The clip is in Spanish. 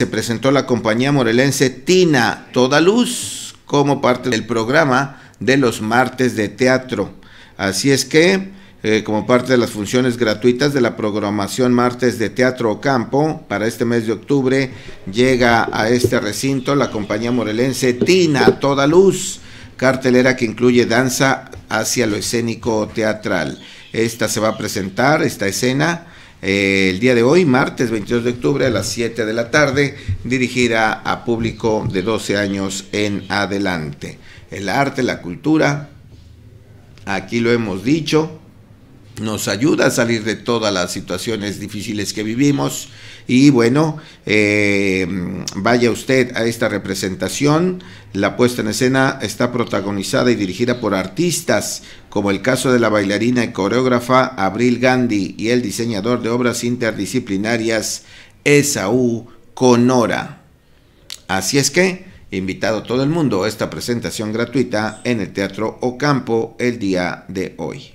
se presentó la compañía morelense Tina Toda Luz como parte del programa de los martes de teatro. Así es que, eh, como parte de las funciones gratuitas de la programación Martes de Teatro campo para este mes de octubre llega a este recinto la compañía morelense Tina Toda Luz, cartelera que incluye danza hacia lo escénico teatral. Esta se va a presentar, esta escena, eh, el día de hoy, martes 22 de octubre a las 7 de la tarde, dirigida a público de 12 años en adelante. El arte, la cultura, aquí lo hemos dicho, nos ayuda a salir de todas las situaciones difíciles que vivimos. Y bueno, eh, vaya usted a esta representación. La puesta en escena está protagonizada y dirigida por artistas, como el caso de la bailarina y coreógrafa Abril Gandhi y el diseñador de obras interdisciplinarias Esaú Conora. Así es que, invitado todo el mundo a esta presentación gratuita en el Teatro Ocampo el día de hoy.